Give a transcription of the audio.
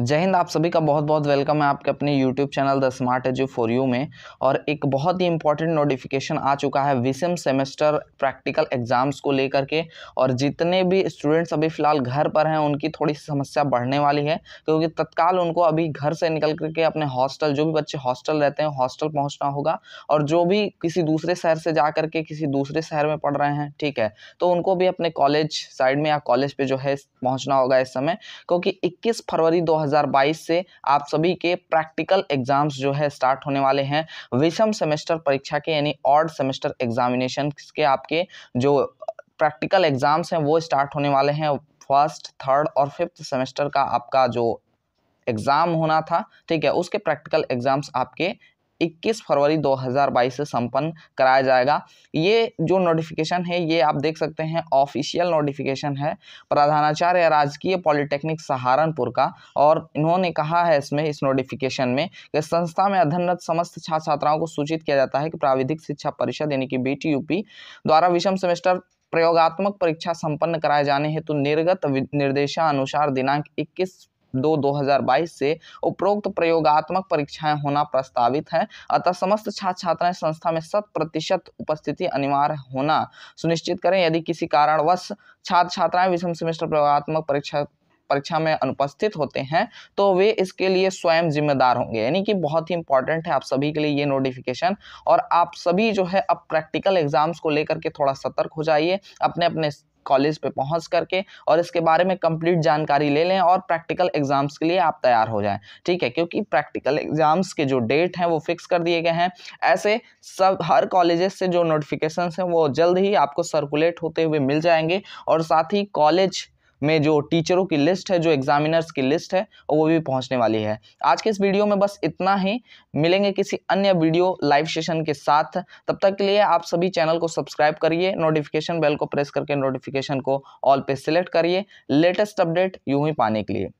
जय हिंद आप सभी का बहुत बहुत वेलकम है आपके अपने YouTube channel the smart edu for you में और एक बहुत ही इंपॉर्टेंट नोटिफिकेशन आ चुका है विषम सेमेस्टर प्रैक्टिकल एग्जाम्स को लेकर के और जितने भी स्टूडेंट्स अभी फ़िलहाल घर पर हैं उनकी थोड़ी समस्या बढ़ने वाली है क्योंकि तत्काल उनको अभी घर से निकल करके अपने हॉस्टल जो भी बच्चे हॉस्टल रहते हैं हॉस्टल पहुँचना होगा और जो भी किसी दूसरे शहर से जा करके किसी दूसरे शहर में पढ़ रहे हैं ठीक है तो उनको भी अपने कॉलेज साइड में या कॉलेज पर जो है पहुँचना होगा इस समय क्योंकि इक्कीस फरवरी दो 2022 से आप सभी के प्रैक्टिकल एग्जाम्स जो है स्टार्ट होने वाले हैं विषम सेमेस्टर परीक्षा के यानी ऑर्ड सेमेस्टर एग्जामिनेशन के आपके जो प्रैक्टिकल एग्जाम्स हैं वो स्टार्ट होने वाले हैं फर्स्ट थर्ड और फिफ्थ सेमेस्टर का आपका जो एग्ज़ाम होना था ठीक है उसके प्रैक्टिकल एग्ज़ाम्स आपके 21 फरवरी 2022 से संपन्न कराया जाएगा ये जो नोटिफिकेशन है ये आप देख सकते हैं ऑफिशियल नोटिफिकेशन है प्रधानाचार्य राजकीय पॉलिटेक्निक सहारनपुर का और इन्होंने कहा है इसमें इस नोटिफिकेशन में कि संस्था में अध्ययनरत समस्त छात्र छात्राओं को सूचित किया जाता है कि प्राविधिक शिक्षा परिषद यानी कि बी द्वारा विषम सेमेस्टर प्रयोगात्मक परीक्षा संपन्न कराए जाने हेतु निर्गत निर्देशानुसार दिनांक 21 दो 2022 से उपरोक्त प्रयोगात्मक परीक्षाएं होना प्रस्तावित है अतः समस्त छात्र छात्राएं संस्था में शत प्रतिशत उपस्थिति अनिवार्य होना सुनिश्चित करें यदि किसी कारणवश छात्र छात्राएं विषम सेमेस्टर प्रयोगात्मक परीक्षा परीक्षा में अनुपस्थित होते हैं तो वे इसके लिए स्वयं जिम्मेदार होंगे यानी कि बहुत ही इंपॉर्टेंट है आप सभी के लिए ये नोटिफिकेशन और आप सभी जो है अब प्रैक्टिकल एग्जाम्स को लेकर के थोड़ा सतर्क हो जाइए अपने अपने कॉलेज पे पहुंच करके और इसके बारे में कंप्लीट जानकारी ले लें और प्रैक्टिकल एग्जाम्स के लिए आप तैयार हो जाएं ठीक है क्योंकि प्रैक्टिकल एग्जाम्स के जो डेट हैं वो फिक्स कर दिए गए हैं ऐसे सब हर कॉलेजेस से जो नोटिफिकेशन हैं वो जल्द ही आपको सर्कुलेट होते हुए मिल जाएंगे और साथ ही कॉलेज में जो टीचरों की लिस्ट है जो एग्जामिनर्स की लिस्ट है वो भी पहुंचने वाली है आज के इस वीडियो में बस इतना ही मिलेंगे किसी अन्य वीडियो लाइव सेशन के साथ तब तक के लिए आप सभी चैनल को सब्सक्राइब करिए नोटिफिकेशन बेल को प्रेस करके नोटिफिकेशन को ऑल पे सिलेक्ट करिए लेटेस्ट अपडेट यूं ही पाने के लिए